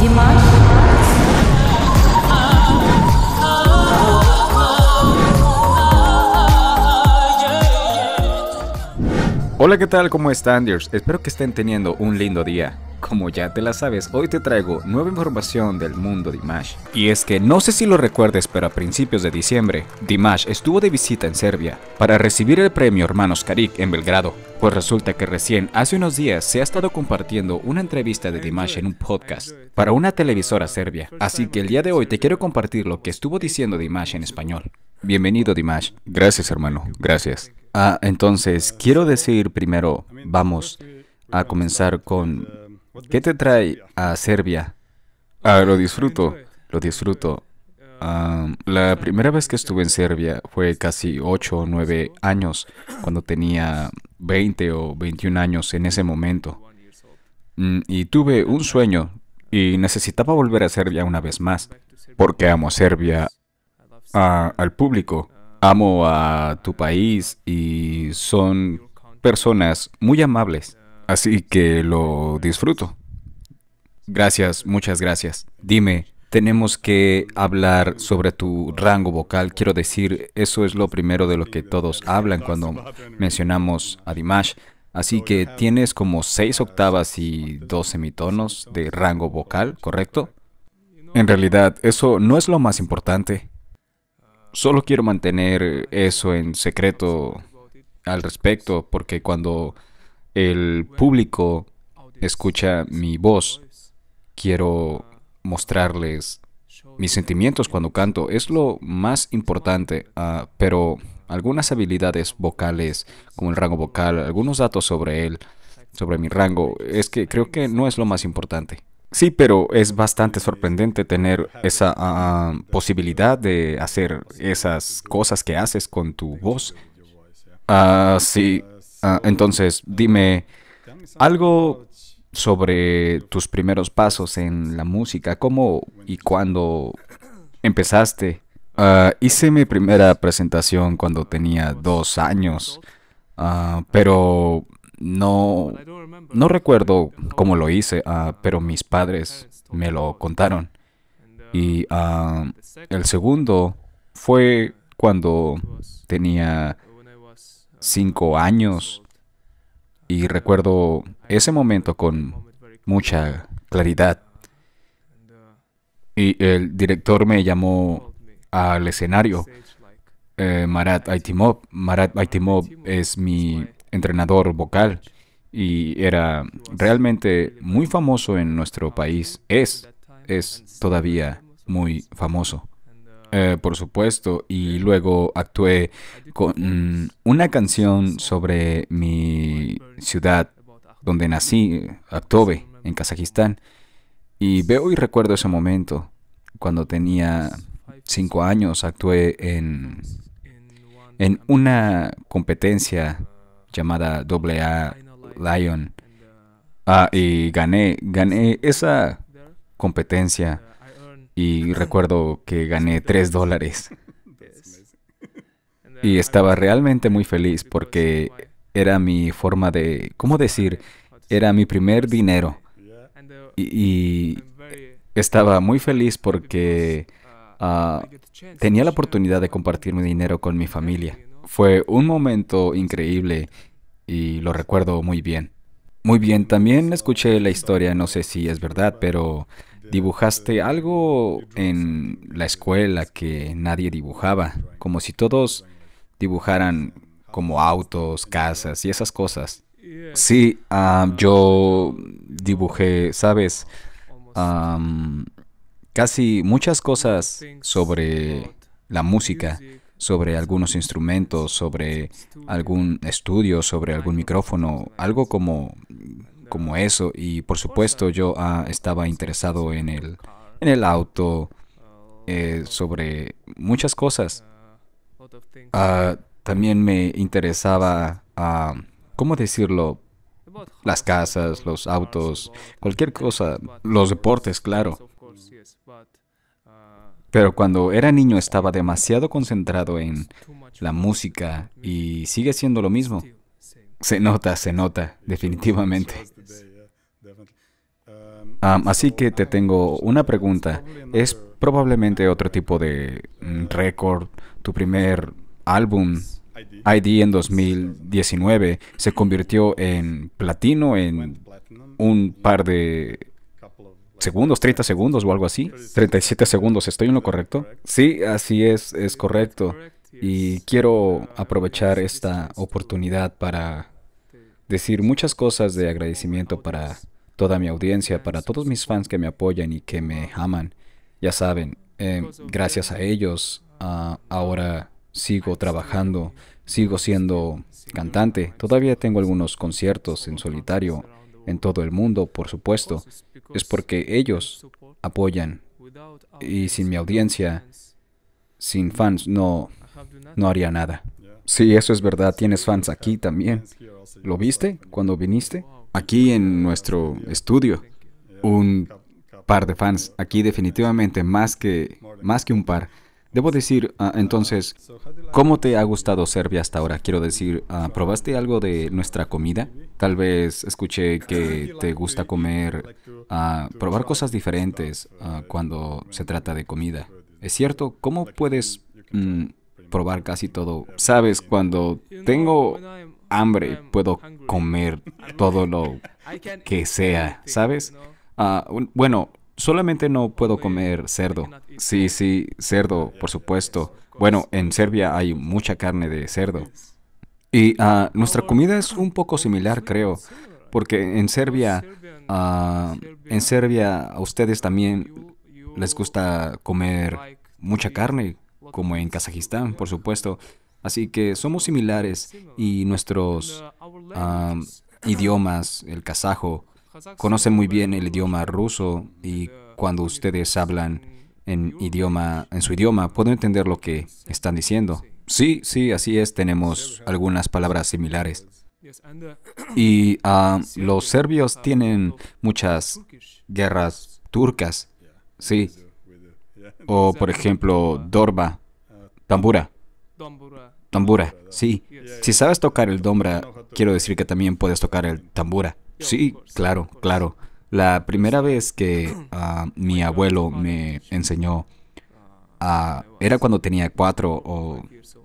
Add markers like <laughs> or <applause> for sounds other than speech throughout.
Димаш. Hola, ¿qué tal? ¿Cómo están, dears? Espero que estén teniendo un lindo día. Como ya te la sabes, hoy te traigo nueva información del mundo Dimash. Y es que no sé si lo recuerdes, pero a principios de diciembre, Dimash estuvo de visita en Serbia para recibir el premio Hermanos Karik en Belgrado. Pues resulta que recién hace unos días se ha estado compartiendo una entrevista de Dimash en un podcast para una televisora serbia. Así que el día de hoy te quiero compartir lo que estuvo diciendo Dimash en español. Bienvenido Dimash. Gracias hermano, gracias. Ah, entonces, quiero decir primero, vamos a comenzar con, ¿qué te trae a Serbia? Ah, lo disfruto, lo disfruto. Ah, la primera vez que estuve en Serbia fue casi 8 o 9 años, cuando tenía 20 o 21 años en ese momento. Mm, y tuve un sueño y necesitaba volver a Serbia una vez más, porque amo Serbia, ah, al público, amo a tu país y son personas muy amables, así que lo disfruto. Gracias, muchas gracias. Dime, tenemos que hablar sobre tu rango vocal. Quiero decir, eso es lo primero de lo que todos hablan cuando mencionamos a Dimash. Así que tienes como seis octavas y dos semitonos de rango vocal, ¿correcto? En realidad, eso no es lo más importante solo quiero mantener eso en secreto al respecto, porque cuando el público escucha mi voz, quiero mostrarles mis sentimientos cuando canto. Es lo más importante, ah, pero algunas habilidades vocales, como el rango vocal, algunos datos sobre él, sobre mi rango, es que creo que no es lo más importante. Sí, pero es bastante sorprendente tener esa ah, ah, posibilidad de hacer esas cosas que haces con tu voz. Ah, sí, entonces dime algo sobre tus primeros pasos en la música, cómo y cuándo empezaste. hice mi primera presentación cuando tenía dos años, pero no, no recuerdo cómo lo hice, ah, pero mis padres me lo contaron. Y ah, el segundo fue cuando tenía cinco años y recuerdo ese momento con mucha claridad. Y el director me llamó al escenario. Eh, Marat Aitimov. Marat Aitimov es mi entrenador vocal y era realmente muy famoso en nuestro país. Es, es todavía muy famoso. Eh, por supuesto, y luego actué con una canción sobre mi ciudad donde nací, Aktobe, en Kazajistán. Y veo y recuerdo ese momento. Cuando tenía cinco años actué en, en una competencia llamada AA Lion. Ah, y gané, gané esa competencia. Y recuerdo que gané tres dólares. Y estaba realmente muy feliz porque era mi forma de, ¿cómo decir? Era mi primer dinero. Y, estaba muy feliz porque ah, tenía la oportunidad de compartir mi dinero con mi familia. Fue un momento increíble y lo recuerdo muy bien. Muy bien, también escuché la historia, no sé si es verdad, pero dibujaste algo en la escuela que nadie dibujaba, como si todos dibujaran como autos, casas y esas cosas. Sí, ah, yo dibujé, sabes, casi muchas cosas sobre la música sobre algunos instrumentos, sobre algún estudio, sobre algún micrófono, algo como, como eso. Y por supuesto yo ah, estaba interesado en el, en el auto, eh, sobre muchas cosas. Ah, también me interesaba, ah, ¿cómo decirlo? Las casas, los autos, cualquier cosa, los deportes, claro. Pero cuando era niño estaba demasiado concentrado en la música y sigue siendo lo mismo. Se nota, se nota, definitivamente. así que te tengo una pregunta. ¿Es probablemente otro tipo de mm, récord? ¿Tu primer álbum, ID en 2019, se convirtió en platino en un par de segundos, 30 segundos o algo así. 37 segundos, ¿estoy en lo correcto? Sí, así es, es correcto. Y quiero aprovechar esta oportunidad para decir muchas cosas de agradecimiento para toda mi audiencia, para todos mis fans que me apoyan y que me aman. Ya saben, eh, gracias a ellos ah, ahora sigo trabajando, sigo siendo cantante. Todavía tengo algunos conciertos en solitario en todo el mundo, por supuesto, es porque ellos apoyan. Y sin mi audiencia, sin fans, no, no haría nada. Sí, eso es verdad, tienes fans aquí también. ¿Lo viste cuando viniste? Aquí en nuestro estudio, un par de fans, aquí definitivamente más que, más que un par. Debo decir, ah, entonces, ¿cómo te ha gustado Serbia hasta ahora? Quiero decir, ah, ¿probaste algo de nuestra comida? Tal vez escuché que te gusta comer, ah, probar cosas diferentes cuando se trata de comida. ¿Es cierto? ¿Cómo puedes mm, probar casi todo? Sabes, cuando tengo hambre, puedo comer todo lo que sea, ¿sabes? bueno, Solamente no puedo comer cerdo. Sí, sí, cerdo, por eh, supuesto. Bueno, en Serbia hay mucha carne de cerdo. Y ah, nuestra comida es un poco similar, creo, porque en Serbia, ah, en Serbia a ustedes también les gusta comer mucha carne, como en Kazajistán, por supuesto. Así que somos similares y nuestros uh, idiomas, el kazajo, Conocen muy bien el idioma ruso y cuando ustedes hablan en, idioma, en su idioma, puedo entender lo que están diciendo. Sí, sí, así es, tenemos algunas palabras similares. Y ah, los serbios tienen muchas guerras turcas, sí. O por ejemplo, Dorba, Tambura. Tambura, sí. Si sabes tocar el dombra, quiero decir que también puedes tocar el tambura. Sí, claro, claro. La primera vez que ah, mi abuelo me enseñó ah, era cuando tenía cuatro o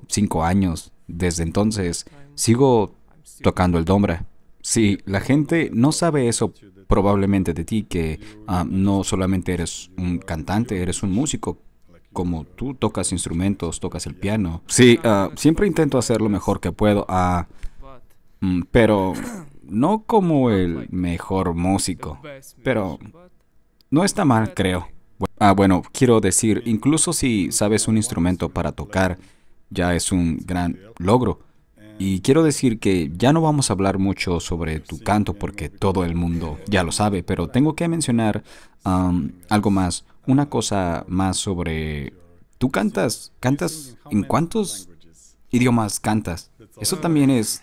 cinco años. Desde entonces sigo tocando el dombra. Sí, la gente no sabe eso probablemente de ti, que ah, no solamente eres un cantante, eres un músico, como tú tocas instrumentos, tocas el piano. Sí, siempre intento hacer lo mejor que puedo, mm, pero no como el mejor músico, pero no está mal, creo. Ah, bueno, quiero decir, incluso si sabes un instrumento para tocar, ya es un gran logro. Y quiero decir que ya no vamos a hablar mucho sobre tu canto porque todo el mundo ya lo sabe, pero tengo que mencionar um, algo más, una cosa más sobre... ¿Tú cantas? ¿Cantas en cuántos idiomas cantas? Eso también es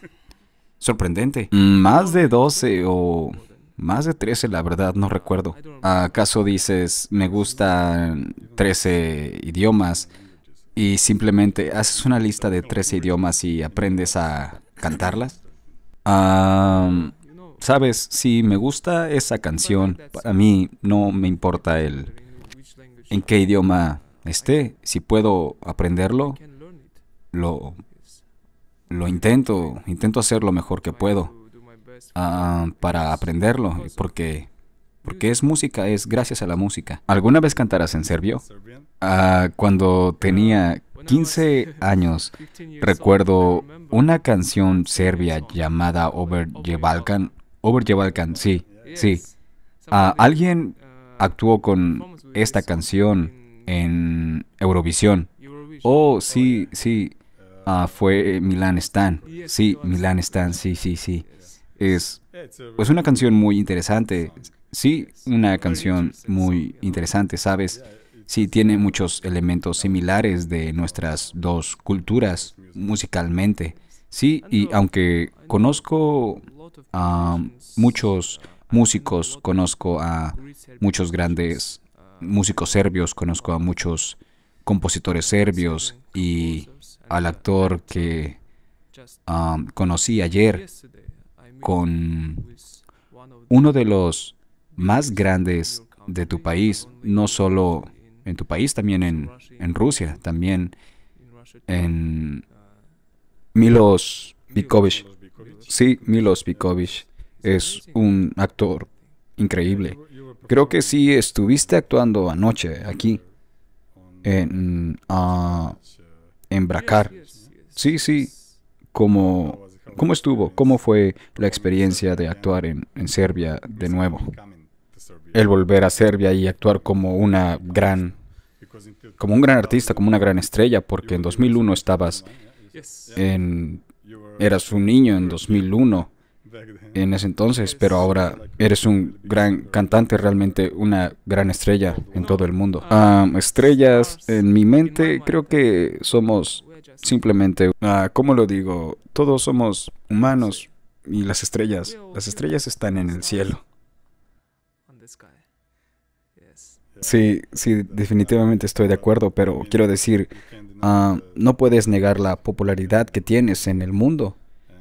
Sorprendente. Mm, más de 12 o más de 13, la verdad, no recuerdo. ¿Acaso dices, me gustan 13 idiomas y simplemente haces una lista de 13 idiomas y aprendes a cantarlas? Sabes, si me gusta esa canción, para mí no me importa el en qué idioma esté. Si puedo aprenderlo, lo lo intento, intento hacer lo mejor que puedo ah, para aprenderlo, porque, porque es música, es gracias a la música. ¿Alguna vez cantarás en serbio? Ah, cuando tenía 15 años, recuerdo una canción serbia llamada Over Balkan. Over Balkan, sí, sí. Ah, alguien actuó con esta canción en Eurovisión. Oh, sí, sí, Ah, fue eh, Milan Stan. Sí, Milan Stan, sí, sí, sí. Es, es pues, una canción muy interesante. Sí, una canción muy interesante, ¿sabes? Sí, tiene muchos elementos similares de nuestras dos culturas musicalmente. Sí, y aunque conozco a muchos músicos, conozco a muchos grandes músicos serbios, conozco a muchos compositores serbios y al actor que conocí ayer con uno de los más grandes de tu país, no solo en tu país, también en, Rusia, también en Milos Bikovic. Sí, Milos Pikovic es un actor increíble. Creo que sí estuviste actuando anoche aquí en, a embracar Sí, sí. ¿Cómo, ¿Cómo estuvo? ¿Cómo fue la experiencia de actuar en, en Serbia de nuevo? El volver a Serbia y actuar como una gran como un gran artista, como una gran estrella, porque en 2001 estabas en... Eras un niño en 2001 en ese entonces, pero ahora eres un gran cantante, realmente una gran estrella en todo el mundo. Ah, estrellas, en mi mente creo que somos simplemente, como ah, ¿cómo lo digo? Todos somos humanos y las estrellas, las estrellas están en el cielo. Sí, sí, definitivamente estoy de acuerdo, pero quiero decir, ah, no puedes negar la popularidad que tienes en el mundo.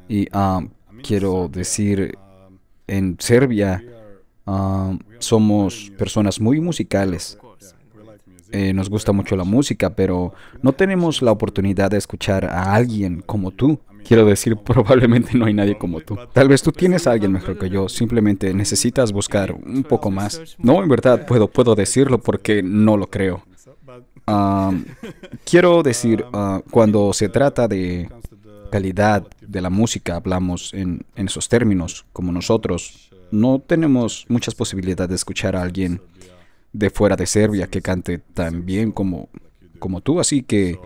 Y ah quiero decir, en Serbia ah, somos personas muy musicales. Eh, nos gusta mucho la música, pero no tenemos la oportunidad de escuchar a alguien como tú. Quiero decir, <laughs> probablemente no hay nadie como tú. Tal vez tú tienes a alguien mejor que yo, simplemente necesitas buscar un poco más. No, en verdad puedo, puedo decirlo porque no lo creo. Ah, quiero decir, ah, cuando se trata de calidad de la música hablamos en, esos términos, como nosotros, no tenemos muchas posibilidades de escuchar a alguien de fuera de Serbia que cante tan bien como, como tú. Así que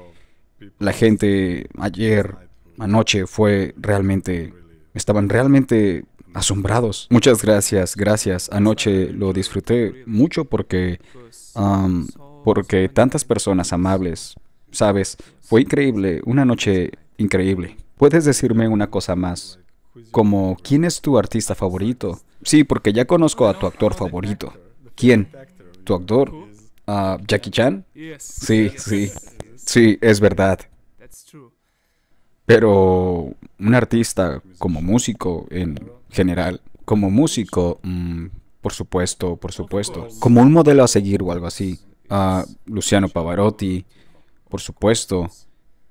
la gente ayer, anoche, fue realmente, estaban realmente asombrados. Muchas gracias, gracias. Anoche lo disfruté mucho porque, porque tantas personas amables, sabes, fue increíble. Una noche increíble. ¿Puedes decirme una cosa más? Como, ¿quién es tu artista favorito? Sí, porque ya conozco a tu actor favorito. ¿Quién? ¿Tu actor? Ah, ¿Jackie Chan? Sí, sí. Sí, es verdad. Pero un artista como músico en general, como músico, mm, por supuesto, por supuesto, como un modelo a seguir o algo así. a ah, Luciano Pavarotti, por supuesto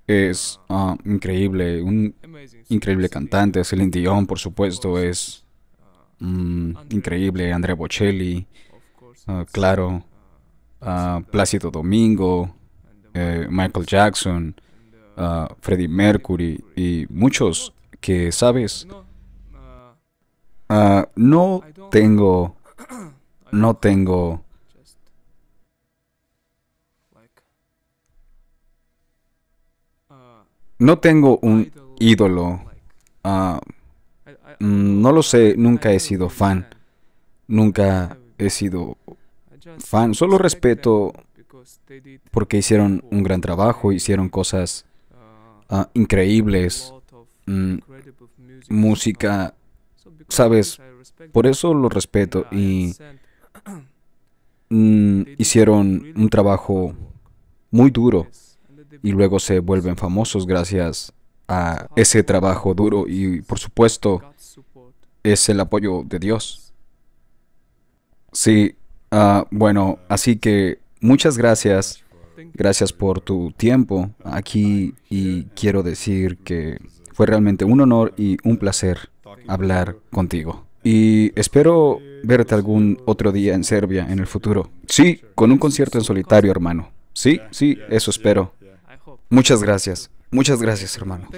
es ah, increíble, un increíble cantante, Celine Dion, por supuesto, es mm, increíble, Andrea Bocelli, ah, claro, ah, Plácido Domingo, eh, Michael Jackson, Freddie Mercury y muchos que, sabes, no tengo, no tengo No tengo un ídolo. Ah, no lo sé, nunca he sido fan. Nunca he sido fan. Solo respeto porque hicieron un gran trabajo, hicieron cosas ah, increíbles, mm, música, sabes, por eso lo respeto y mm, hicieron un trabajo muy duro y luego se vuelven famosos gracias a ese trabajo duro y por supuesto es el apoyo de Dios. Sí, ah, bueno, así que muchas gracias. Gracias por tu tiempo aquí y quiero decir que fue realmente un honor y un placer hablar contigo. Y espero verte algún otro día en Serbia en el futuro. Sí, con un concierto en solitario, hermano. Sí, sí, eso espero. Muchas gracias. Muchas gracias, hermano.